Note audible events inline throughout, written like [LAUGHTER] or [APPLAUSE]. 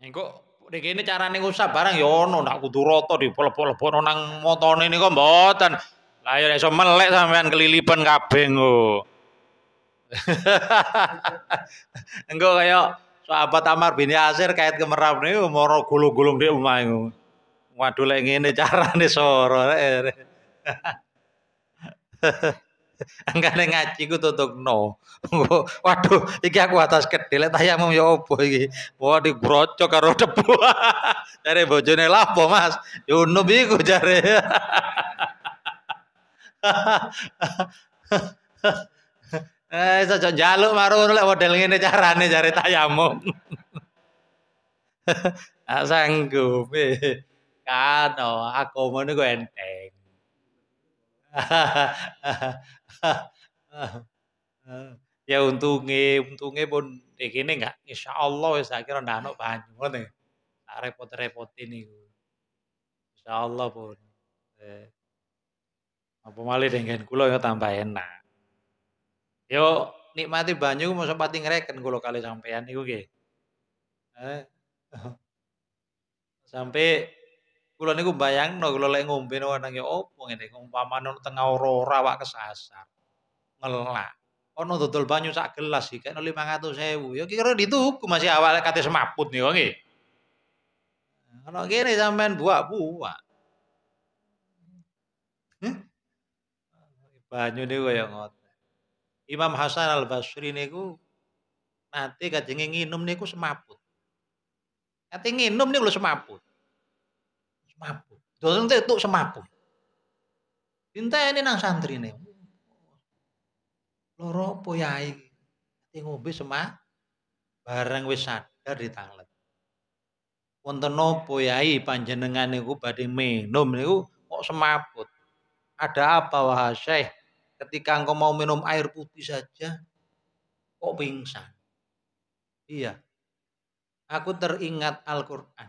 Engko rene carane ngusap barang ya ono ndak kudu roto dipolep-polepno nang motone niku mboten. Lah ya iso melek sampean kelilipan kabeh engko. [LAUGHS] Engko kaya apa Amar bin Yasir kait ke Merab niku moro gulung-gulung di rumah itu. Waduh ini cara nih soro. Angkane [LAUGHS] ngaji ku no. Waduh, iki aku atas kedhe tanya mau ya opo iki. di brocok karo debu. [LAUGHS] Jare bojone lapo, Mas? Yunub ya iku jare. [LAUGHS] Eh cocok jaluk marun nolak model cara carane cari tayamum. Tak sanggup. Kan oh, aku ngono ku enteng. ya untungnya untungnya pun begini enggak. insya Allah ya saya kira anak banyak nih, tak repot-repot ini insya Allah pun eh, apa malih dengan kulo yang tambah enak Yo nikmati banyu mau sempat ngereken kula kali sampean itu nggih. Eh. [LAUGHS] Sampai kula niku bayangno lagi lek ngombe orang yo ya opo ngumpama no tengah aurora, wak kesasar. Ngelak. no dodol banyu sak gelas lima kan 500.000. yo kira di tuh masih awal kate semaput nih nggih. Kalau gini sampean buah-buah, hmm? Banyu nih gue yang ngot Imam Hasan Al Basri niku nanti kajenge nginum niku semaput. Nanti nginum niku lho semaput. Semaput. nanti itu semaput. bintai ini nang santri nih. Loro poyai. Nanti ngombe bareng bareng wis sadar tanglet. Wonten nopo yai panjenengan niku badhe minum niku kok semaput. Ada apa wahai Syekh? Ketika engkau mau minum air putih saja, kok pingsan. Iya. Aku teringat Al-Quran.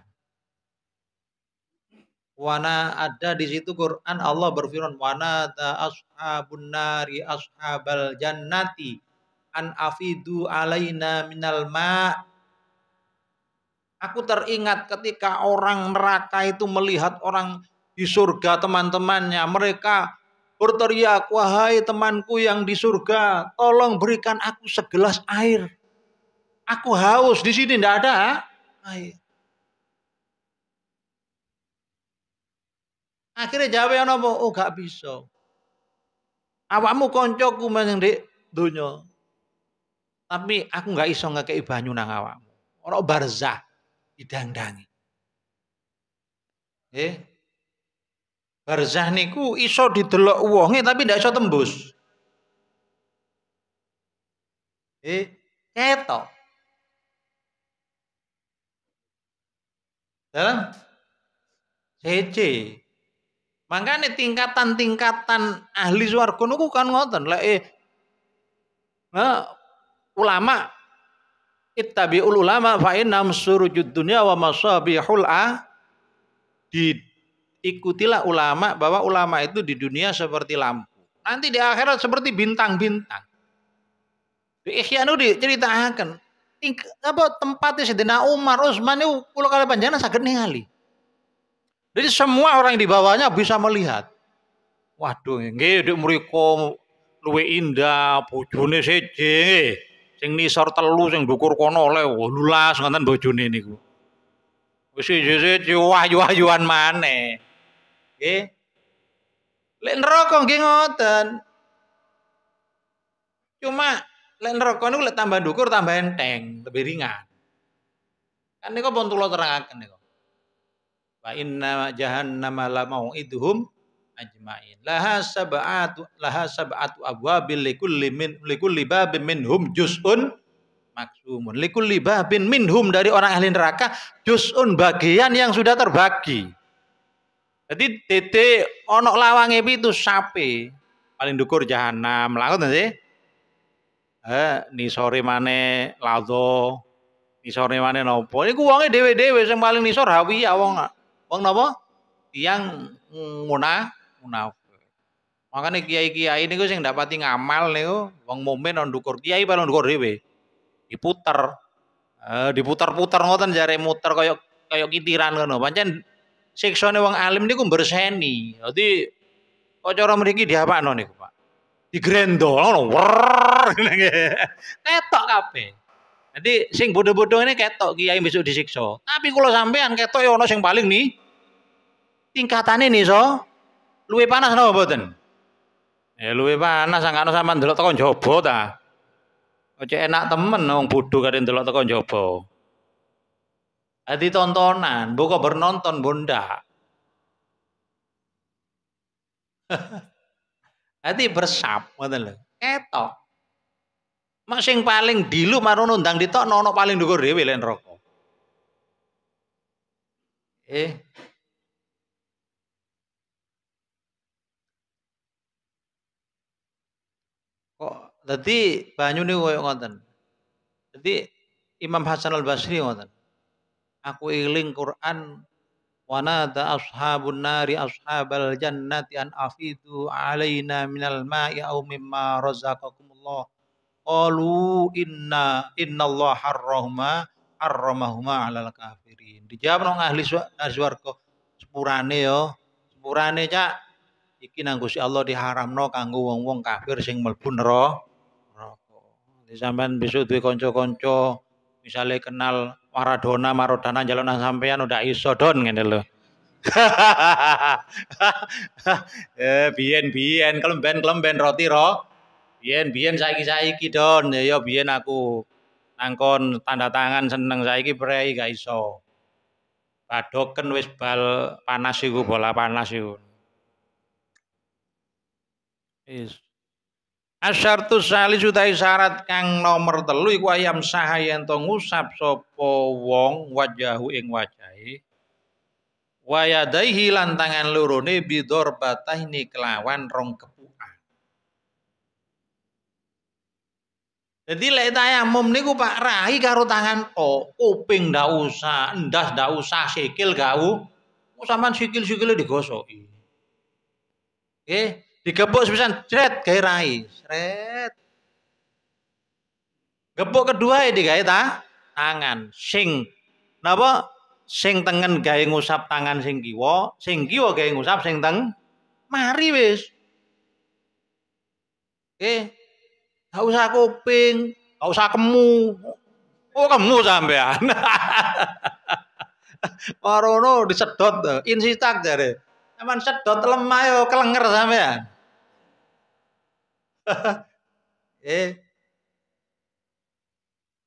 Wana ada di situ Quran Allah berfirman wana ta ashabun nari ashabal jannati an afidu alaina minal ma Aku teringat ketika orang neraka itu melihat orang di surga teman-temannya mereka berteriak, "Wahai temanku yang di surga, tolong berikan aku segelas air. Aku haus, di sini tidak ada air." Akhirnya jawabnya nopo, Oh gak bisa. Awakmu koncoku meneng di dunia, Tapi aku gak iso kei banyu nang awakmu. Orang barzah didangdangi. Eh, Barzah niku iso didelok uangnya tapi tidak iso tembus. Eh, keto. Dalam CC. Makanya tingkatan-tingkatan ahli swarga niku kan ngoten. lah eh, nah, ulama Ittabi ulama fa innam surujud dunya wa masabihul a di ikutilah ulama bahwa ulama itu di dunia seperti lampu. Nanti di akhirat seperti bintang-bintang. Di Ikhyan itu diceritakan. Apa tempatnya Sayyidina Umar, Utsman itu pulau kali panjana sakit ningali. Jadi semua orang yang di bawahnya bisa melihat. Waduh, nggih di mriko luwe indah, bojone seje. Sing nisor telu sing dukur kono oleh 18 ngoten bojone niku. Wis seje-seje wahyu-wahyuan maneh. Nggih. Lek neraka nggih ngoten. Cuma lek neraka niku lek tambah dukur tambah enteng, lebih ringan. Kan niku pun kula terangaken niku. Wa inna jahannam la mau'iduhum ajmain. Laha sab'atu laha sab'atu abwabil likulli min likulli babin minhum juz'un maksumun. Likulli babin minhum dari orang ahli neraka juz'un bagian yang sudah terbagi. Jadi dede onok lawange itu sapi paling dukur jahanam laut nanti. Eh, sore mana lado, sore mana nopo. Ini ku wangi dewe-dewe yang paling nisor hawi ya wong. Wong nopo? Yang muna, muna Makanya kiai-kiai ini gue sing dapati ngamal niku wong momen on dukur kiai paling dukur dewe diputar Eh, diputar-putar ngoten jare muter koyok koyok kitiran kan Pancen siksane wong alim niku berseni. Dadi kok cara mriki diapakno niku, Pak? Digrendol ngono. [LAUGHS] Ketok kabeh. Jadi sing bodoh-bodoh ini ketok kiai besok disiksa. Tapi kalau sampean ketok ya ono sing paling nih tingkatane nih so luwe panas napa mboten? Ya luwe panas sangkano sampean delok tekan jaba ta. Ojo enak temen wong bodho kare delok tekan jaba. Hati tontonan, buka bernonton bunda. Hati [LAUGHS] bersap, ngoten Eto. masing paling dilu nundang di ditok nono paling dugu dewi rokok, rokok. Eh. Kok dadi nih koyo ngoten. jadi Imam Hasan Al Basri ngoten aku iling Quran wanada ashabun nari ashabal jannati an afidu alaina minal ma'i aw mimma razaqakumullah qalu inna innallaha harrahuma harramahuma alal kafirin dijawab nang ahli swarga sepurane yo sepurane cak iki nang Gusti Allah diharamno kanggo wong-wong kafir sing mlebu neraka sampean besok duwe kanca-kanca misalnya kenal Maradona Maradona jalan nang sampean udah iso don ngene lho. [LAUGHS] eh biyen biyen kelemben kelemben roti ro. Biyen biyen saiki saiki don ya yo biyen aku nangkon tanda tangan seneng saiki prei gak iso. Padoken wis bal panas iku bola panas iku. Is. Yes. Asyartu salis utai syarat kang nomor telu iku ayam sahayan to ngusap sopo wong wajahu ing wajahi wayadaihi lantangan tangan lorone bidor batahni kelawan rong kepuan. Jadi lek tayamum niku Pak rahi karo tangan to, kuping ndak usah, endas ndak usah, sikil gak usah. sikil-sikile digosoki. Nggih. Okay? digebuk sebesar jret gawe rai, jret Gebuk kedua ya digawe ta tangan, sing napa sing tengen gawe ngusap tangan sing kiwo, sing kiwo gawe ngusap sing teng. Mari wis. Oke. Gak usah kuping, gak usah kemu. Oh kemu sampean. Parono [LAUGHS] disedot, eh, insistak jare. Aman sedot lemah yo kelenger sampean. [LAUGHS] eh.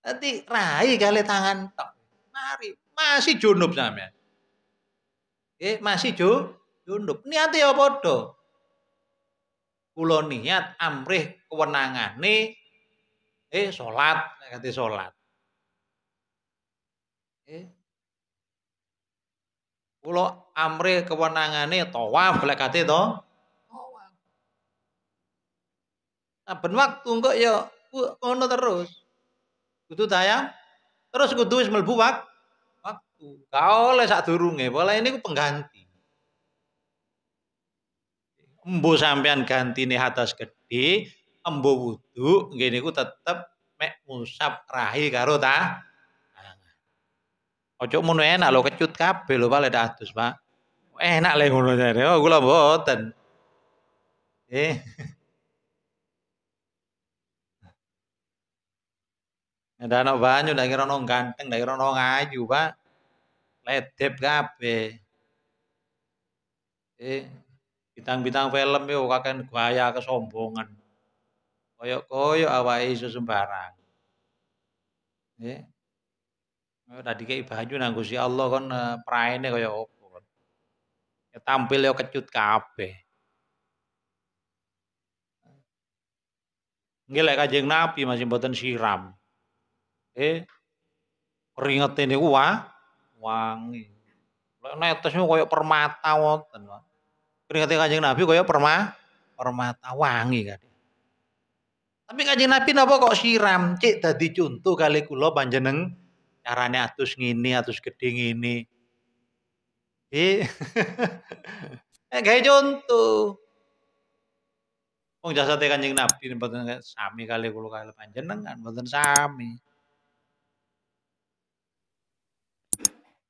Nanti rai kali tangan tok. Mari, masih junub sampean. Eh, masih ju junub. Niate ya padha. Kulo niat amrih kewenangane eh salat, kate salat. Eh, Kulo amre kewenangane tawaf lek kate to. Nah, ben waktu kok ya ono terus. Kudu tayang terus kudu wis mlebu wak waktu. Gak oleh durunge, oleh ini ku pengganti. Embo sampean gantine hadas gede, embo wudu ngene ku tetep mek musab rahi karo ta Ojo mono enak lo kecut kabeh lho paling atus Pak. Enak le ngono jare. Oh, gula boten. Eh. Ada [LAUGHS] anak banyu, ndak kira ono ganteng, ndak kira ono ayu, Pak. Ledep kabeh. Eh, bintang-bintang film yo kakek gaya kesombongan. Koyok-koyok awake iso sembarang. Eh. Tadi kayak banyu nang Gusti Allah kan praene kaya opo kan. Ya tampil ya kecut kabeh. Nggih lek Kanjeng Nabi masih mboten siram. Eh keringet ini wah wangi. Lek netesnya kaya permata wonten. Keringetnya Kanjeng Nabi kaya perma permata wangi kan. Tapi Kanjeng Nabi napa kok siram? cek tadi contoh kali kulo panjeneng caranya atus ngini atus gede ngini [LAUGHS] eh kayak contoh Wong tekan Kanjeng Nabi mboten sami kali kula kali panjenengan, mboten sami.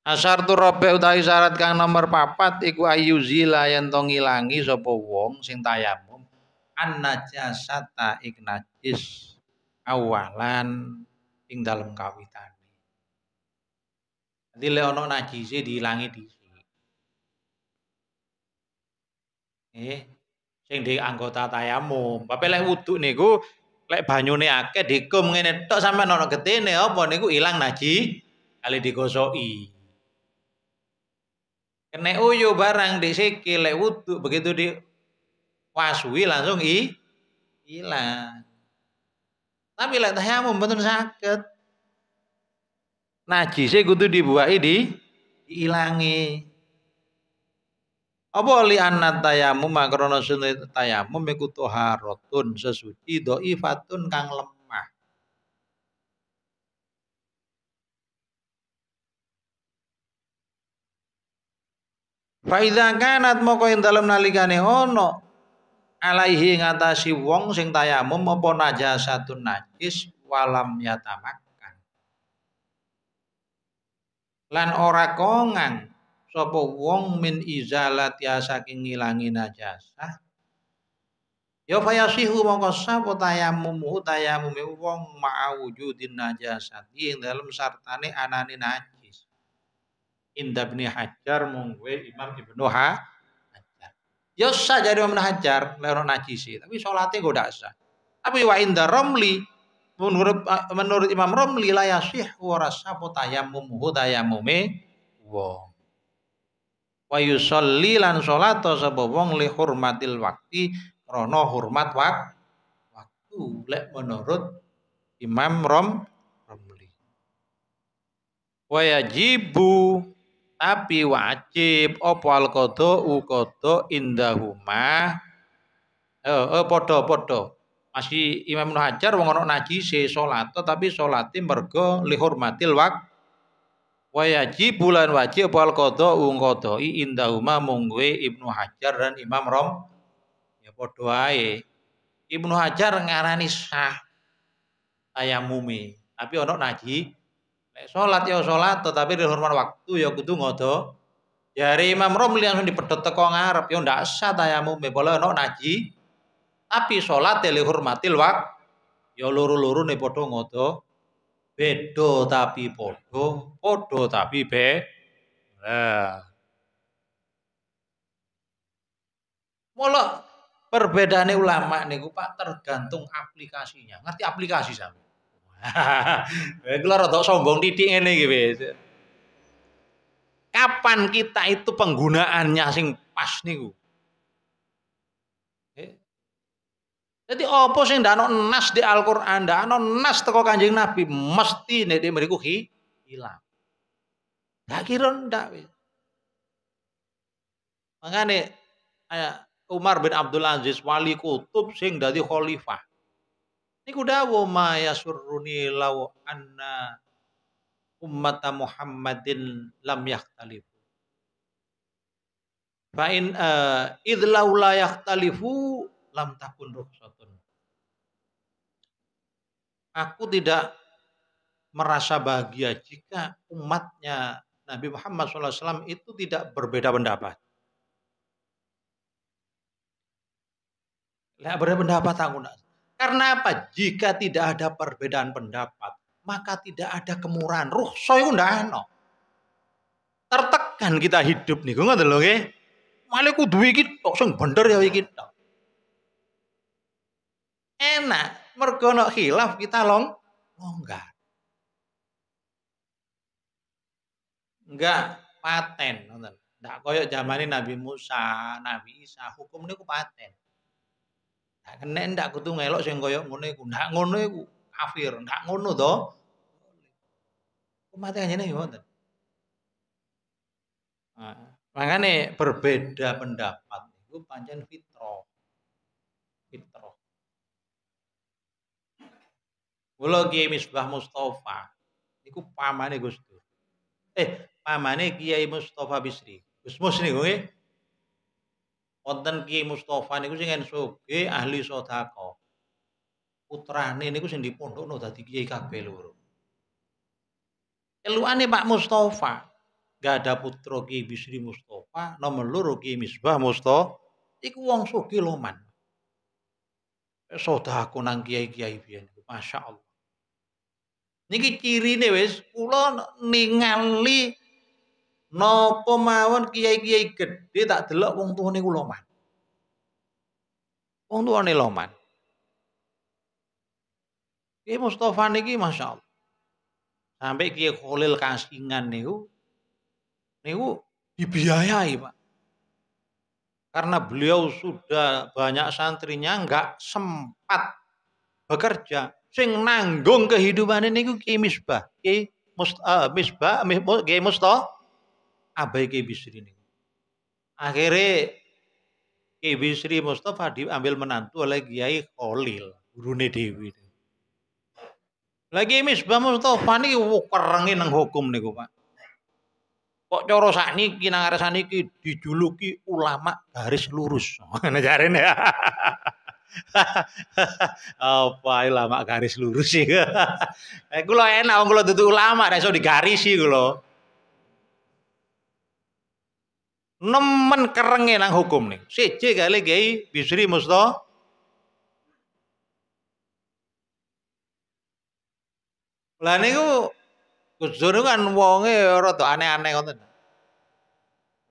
Asar tu robe utawi syarat kang nomor papat iku zila zila yang ngilangi sopo wong sing tayamum an ta ignatis najis awalan ing dalam kawitan. Nanti lek ana najise diilangi di Eh, sing di anggota tayamu Bapak lek wudhu niku lek banyune akeh dikum ngene tok sampean nono getine apa niku ilang naji kali digosoki. Kene uyu barang siki lek wudhu begitu di wasui langsung i hilang. Tapi lek tayamum betul sakit sih e kudu dibuahi di diilangi. Apa li anna tayamu makrono sunat tayamu iku harotun sesuci fatun kang lemah. Faizah kanat moko yang dalam nalikane ono alaihi ngatasi wong sing tayamum apa najasatun najis walam yatamak lan ora kongang sapa wong min izalati saking ngilangi najasah ya fayasihu mongko sapa tayammumuhu tayammume wong ma'a wujudin najasati iya, ing dalem sartane anane najis Inda bni Hajar mungwe Imam Ibnu Ha Hajar. Ya sah jadi Imam Hajar najis sih. tapi sholatnya kok ndak sah. Tapi wa inda romli menurut eh, menurut Imam Rom lila yasih warasabu tayammumuhu tayammume wong wa yusolli lan salat sapa wong leh hormatil waktu rono hormat wak waktu lek menurut Imam Rom Romli wa tapi wajib opo al u kodo indahuma eh podo eh, podo masih Imam Hajar wong ana najise salat tetapi salate mergo lihormatil wak wa bulan wajib wal qada ung qadai indahuma mungwe Ibnu Hajar dan Imam Rom ya padha ae Ibnu Hajar ngarani sah tayamumi tapi ana naji nek salat ya salat tetapi dihormat waktu ya kudu ngoto Jari Imam Rom langsung dipedhot teko ngarep ya ndak sah tayamume bola ana naji tapi sholat li hurmatil wak ya luru luru ne podo ngodo bedo tapi podo podo tapi be nah Mula perbedaan ulama nih Pak tergantung aplikasinya. Ngerti aplikasi sampe? gue [LAUGHS] eh, lho rada sombong titik ini gitu. Kapan kita itu penggunaannya sing pas nih eh, gue? Jadi apa sing ndakno nas di Al-Qur'an, ono nas teko Kanjeng Nabi mesti nek mriku hilang. Ndak kira ndak wis. Mangane Umar bin Abdul Aziz wali kutub sing dadi khalifah. Niku dawu ma yasurruni law anna ummat Muhammadin lam yakhtalif. Fa in uh, idh law la yakhtalifu lam takun rukhsat. Aku tidak merasa bahagia jika umatnya Nabi Muhammad SAW itu tidak berbeda pendapat. Tidak berbeda pendapat aku nak. Karena apa? Jika tidak ada perbedaan pendapat, maka tidak ada kemurahan. Ruh soyo ndak Tertekan kita hidup nih, ngoten ngerti loh Male kudu iki tok sing bener ya iki Enak mergo ana khilaf kita long longgar. Oh, enggak paten, nonton. Enggak koyo ini Nabi Musa, Nabi Isa, hukum niku paten. Enggak kena enggak kudu ngelok sing koyo ngono iku. enggak ngono iku kafir, enggak ngono to. Umat kanjene yo nonton. Nah, makanya berbeda pendapat itu pancen fit Kula Kiai Misbah Mustafa niku pamane Gus Dur. Eh, pamane Kiai Mustafa Bisri. Gus Mus niku nggih. Wonten Kiai Mustafa niku sing sugih ahli sedekah. Putrane niku sing dipondhokno dadi Kiai kabeh loro. Keluane Pak Mustafa. Gak ada putra Kiai Bisri Mustafa, nomor loro Kiai Misbah Mustafa. Iku wong sugih loman. Sedekah nang kiai-kiai biyen. Masya Allah. Niki nih, wes kulo ningali no mawon kiai-kiai gede tak delok wong tuh nih man. Wong tuh nih loman. Kiai Mustafa niki Allah Sampai Kiai Khalil Kasingan niku niku dibiayai, Pak. Karena beliau sudah banyak santrinya nggak sempat bekerja, sing nanggung kehidupan ini Ki Misbah, Ki Musta, eh, Misbah, Ki musto abai Ki Bisri ini. Akhirnya Ki Bisri Mustafa diambil menantu oleh Kiai Khalil, Rune Dewi. Lagi Misbah Mustafa fani kerenge nang hukum nih Pak. Kok coro sakniki dijuluki ulama garis lurus. [LAUGHS] Ngene ya. [LAUGHS] apa ya, lama garis lurus sih eh kula enak lama kula dudu ulama garis sih gue lo. nemen kerengin nang hukum nih c kali gay Bisri Musto lah nih gue kusuruh kan wonge tuh aneh-aneh konten.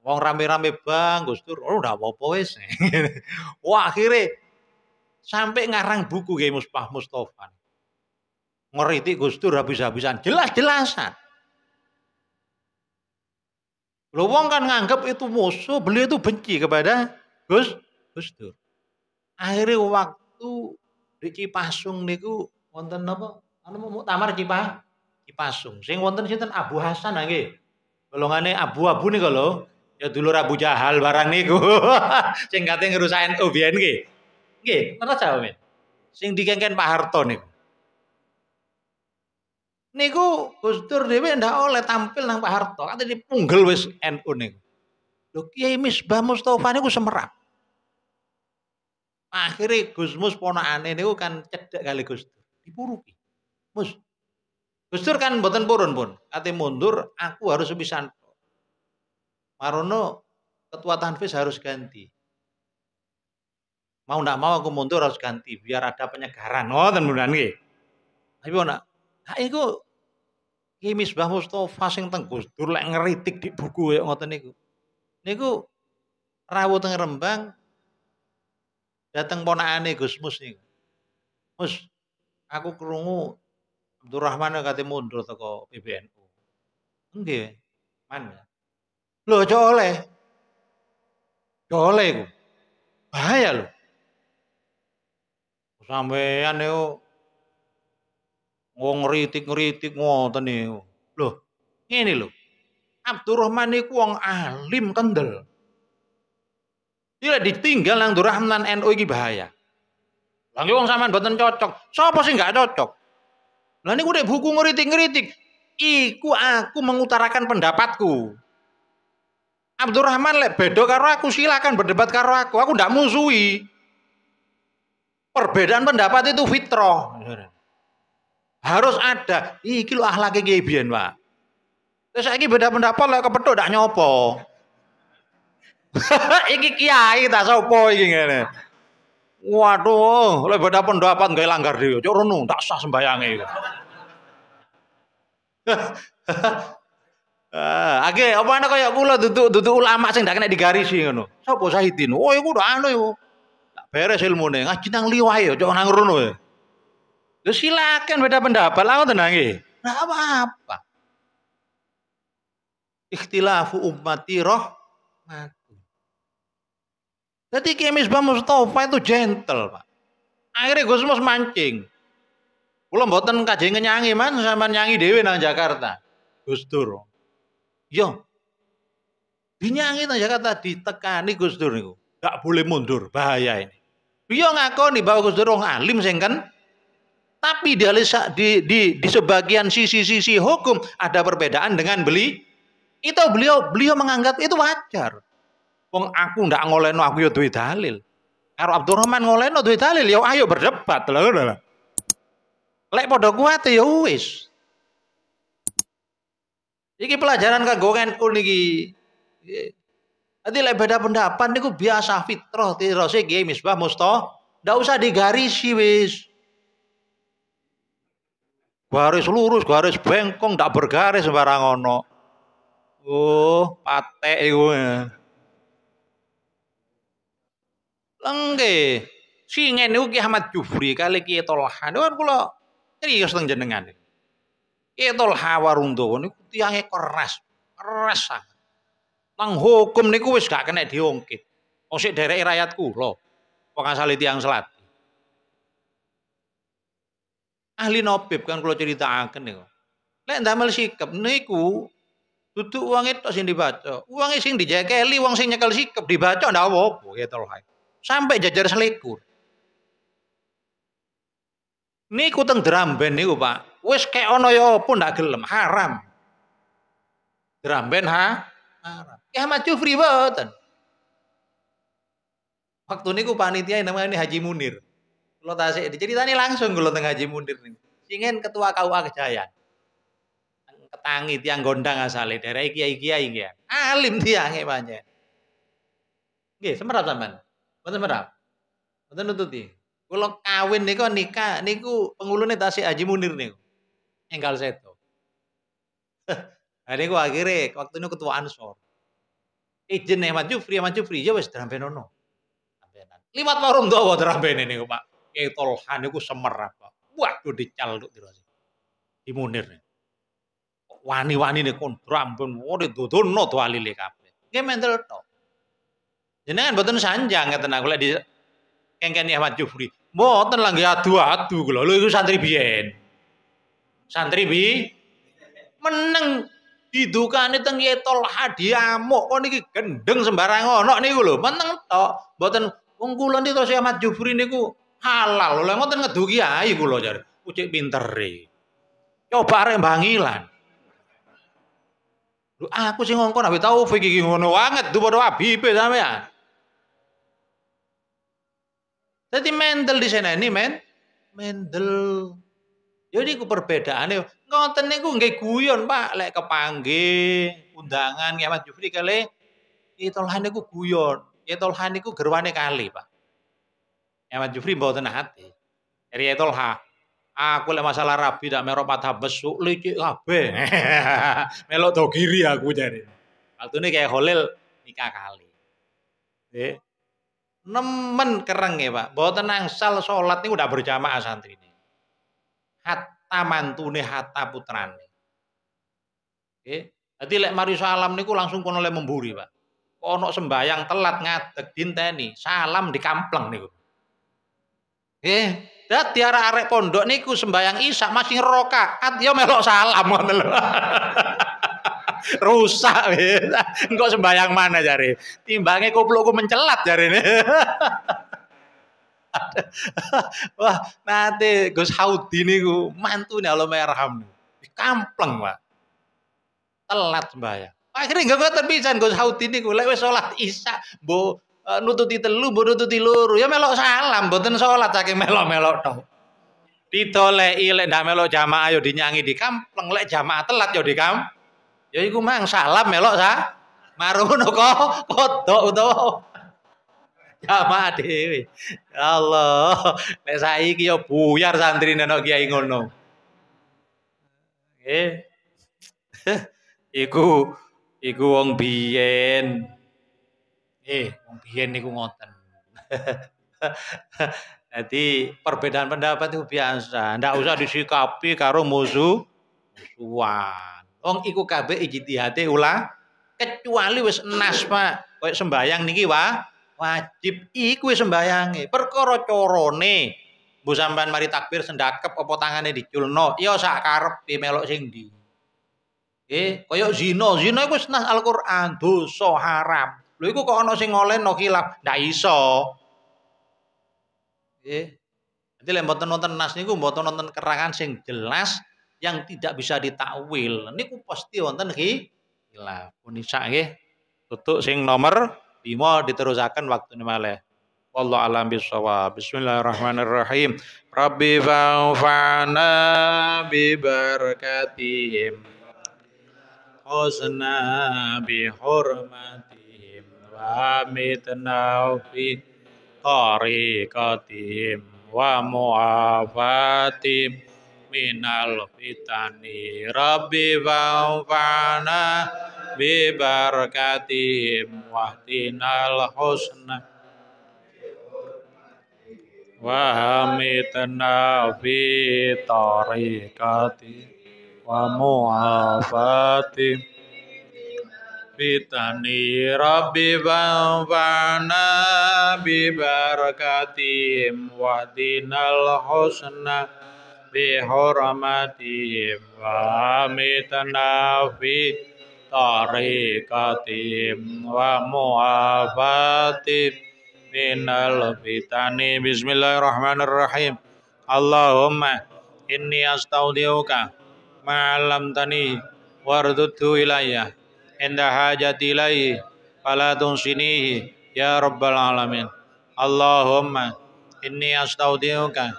wong rame-rame bang Gus oh udah apa-apa [LAUGHS] wah akhirnya sampai ngarang buku kayak Muspah Mustafa. Ngeritik Gustur habis-habisan, jelas-jelasan. Lu kan nganggap itu musuh, beliau itu benci kepada Gus Gustur. Akhirnya waktu di Cipasung niku wonten apa? Anu mau tamar Cipah Cipasung. Sing wonten sinten Abu Hasan nggih. Golongane abu-abu nih kalau ya dulu Abu Jahal barang niku. [LAUGHS] sing kate ngerusain NU biyen nggih. Nggih, neraca men? Sing dikengken Pak Harto nih. Niku Gus Dur dhewe ndak oleh tampil nang Pak Harto, kate dipunggel wis NU niku. Lho Kiai Misbah Mustofa niku semerap. Akhirnya Gus Mus ponakane niku kan cedek kali Gus Dur. Dipuruki. Mus. Gus Dur kan mboten purun pun. Kate mundur, aku harus pisan. Marono ketua Tanfis harus ganti mau ndak mau aku mundur harus ganti biar ada penyegaran oh dan mudah nih tapi mana nah itu kimis Misbah Mustofa sing tengkus Gusdur ngeritik di buku ya ngoten niku. Niku rawu teng Rembang dateng ponakane Gus Mus niku. Mus, aku kerungu Abdurrahman kate mundur toko PBNU. enggih mana, ya. lo cok oleh. Cok Bahaya loh Sampean yo wong ngritik-ngritik ngoten niku. Loh, Ini lho. Abdurrahman niku wong alim kendel. Tidak ditinggal yang Abdurrahman NU ini bahaya. lagi wong sampean mboten cocok. Sapa sih nggak cocok? Lah niku nek buku ngritik-ngritik, iku aku mengutarakan pendapatku. Abdurrahman lek bedo karo aku silakan berdebat karo aku, aku ndak musuhi. Perbedaan pendapat itu fitrah. Harus ada. Iki lu akhlake kiye biyen, Pak. Terus saiki beda pendapat lek kepethuk ndak nyopo. [LAUGHS] iki kiai tak sapa iki ngene. Waduh, lek beda pendapat gawe langgar dhewe. Cuk rono, tak sah sembayange. [LAUGHS] Ah, oke, apa ana kaya kula duduk duduk ulama sing dak kena digarisi ngono. Sopo Sahidin? Oh, iku ndo anu iku beres nih ngaji nang liwai yo, ya, nang rono ya. Lu silakan beda pendapat lah tenang nggih. apa-apa. Ikhtilafu ummati mati Jadi kemis Bang Mustafa itu gentle, Pak. Akhirnya Gus Mus mancing. Pulang mboten kaje nyangi man sama nyangi dewi nang Jakarta. Gus Dur. Yo. Iya. dinyangi nang Jakarta ditekani Gus Dur niku. Enggak boleh mundur, bahaya ini. Dia ngakoni bahwa Gus Dur alim sing kan. Tapi di, di, di, di sebagian sisi-sisi hukum ada perbedaan dengan beli. Itu beliau beliau menganggap itu wajar. Wong aku ndak ngoleno aku yo ya duwe dalil. Karo Abdurrahman ngoleno duwe dalil yo ya ayo berdebat lho lho. Lek padha kuat ya wis. Iki pelajaran kanggo NU niki. Nanti lek beda pendapat niku biasa fitrah tirose nggih Misbah Musto. Ndak usah digarisi wis. Garis lurus, garis bengkong, ndak bergaris sembarang ono. Oh, patek iku. Ya. Lengke. Singen niku Ki Ahmad Jufri kali Ki Tolha. Niku kan kula serius teng jenengan. Ki Tolha Warundawa niku tiange keras, keras sangat. Nang hukum niku wis gak kena diungkit. Osik oh, derek rakyat kula. Wong asale tiyang selati. Ahli nobib kan kula critakake niku. Lek ndamel sikap niku dudu uang itu sing dibaca. Uang sing dijekeli, uang sing nyekel sikap dibaca ndak apa-apa gitu ya loh. Sampai jajar selikur. Niku teng Dramben niku, Pak. Wis kek ana ya apa ndak gelem, haram. Dramben ha Ya Ki Ahmad Jufri boten. Waktu niku panitia yang namanya Haji Munir. Kalau tasik diceritani langsung kalau tengah Haji Munir nih. Singin ketua KUA Kejayaan. Ketangi tiang gondang asale daerah kiai-kiai ya. Alim dia tiang banyak. Oke, semerap zaman. Bener semerap. Bener nututi. Kalau kawin niku nikah niku tak tasik Haji Munir nih. Enggal seto. Nah gue akhirnya waktu itu ketua Ansor. Ijen Ahmad Jufri, Ahmad Jufri ya wis drambenono. lima Liwat lorong dawa drambene nih Pak. Kayak Tolhan niku semerap Pak. Waduh dical di munir nih. Wani-wani nih kon tuh tuh dodono to alile kabeh. mental tuh. Jadi Jenengan mboten sanjang nggak tenang lek di nih maju Jufri. Mau tenang ya dua tuh kula. lu itu santri bien. Santri bi meneng didukane teng Yetolha diamuk kon iki gendeng sembarang ono niku lho meneng to, mboten wong kula niku terus amat jubri niku halal lho ngoten ngeduki ae kula jare ucik pintere coba arek bangilan lu aku sih ngongkon awake tau iki ngono banget du padha abibe sampean Jadi mendel di sana ini men, mendel Ya niku perbedaane ngoten ku nggak guyon Pak lek kepanggih undangan Kiamat Jufri kali itolhan ku guyon. nih ku gerwane kali Pak. Kiamat Jufri hati, Jadi itu lah, Aku lek masalah rabi dak merok patah besuk licik kabe. [LAUGHS] Melok tau kiri aku waktu ini kayak Holil nikah kali. Eh, Nemen kereng ya Pak. tenang sal salat ini udah berjamaah santri ini hatta mantune hatta putrane. Oke. Jadi lek mari salam niku langsung kono oleh memburi, Pak. Kono sembayang telat ngadeg dinteni, salam di kampleng niku. oke? dat tiara arek pondok niku sembayang isak masih rokaat ya melok salam ngono [LAUGHS] Rusak enggak sembayang mana Timbangnya kok kuplukku mencelat nih. [LAUGHS] [LAUGHS] Wah, nanti Gus Haudi niku mantune Allah merham. Kampleng, Pak. Telat mbaya. Akhirnya kering, ngoten pisan Gus Haudi niku lek wis salat Isya bu e, nututi telu mbok nututi loro ya melok salam mboten salat saking melok-melok tok. Ditole lek ndak melok jamaah yo ya dinyangi di kampleng, lek jamaah telat yo ya di kam. Ya iku mang salam melok sa. Marono kok kodok utawa jamaah dhewe. Ya Allah, nek saiki ya buyar santri neno kiai ngono. eh, iku iku wong bien. Eh. wong bien niku ngoten. Jadi perbedaan pendapat itu biasa, Tidak usah disikapi karo musuh musuhan. Wong iku kabeh ijtihate ulah kecuali wis enas, Pak. Kayak sembayang niki, Pak wajib iku sembayangi perkara corone Bu sampean mari takbir sendakep apa tangane diculno ya sak karepe melok sing ndi nggih kaya zina zina iku nas Al-Qur'an dosa haram lho iku kok ana sing no khilaf ndak iso eh nanti lek mboten nonton nas niku mboten nonton kerangan sing jelas yang tidak bisa ditakwil niku pasti wonten khilaf punisa nggih tutuk sing nomor Bimo diterusakan waktu ini malah. Wallah alam bisawab. Bismillahirrahmanirrahim. Rabbi fa'ufana bi barakatihim. Husna bi hurmatihim. Wa mitna fi tarikatihim. Wa mu'afatim minal fitani. Rabbi fa'ufana bi biberkatihim wahdinal husna wahamitna fi tarikati wa mu'afati fitani rabbi wanfa'na biberkatihim wahdinal husna bihormatihim wahamitna fi tarikati tariqatim wa mu'afatim minal fitani bismillahirrahmanirrahim Allahumma inni astaudiuka ma'alam tani wardutu ilayya inda hajati ilayhi falatun sinihi ya rabbal alamin Allahumma inni astaudiuka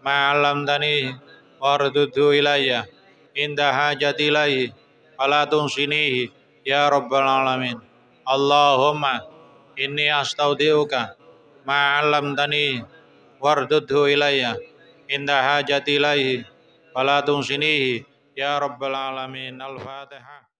ma'alam tani wardutu ilayya inda hajati ilayhi wala tunsinihi ya rabbal alamin Allahumma inni astaudiuka ma'alam tani wardudhu ilayya Indah hajati ilayhi wala tunsinihi ya rabbal alamin al-fatihah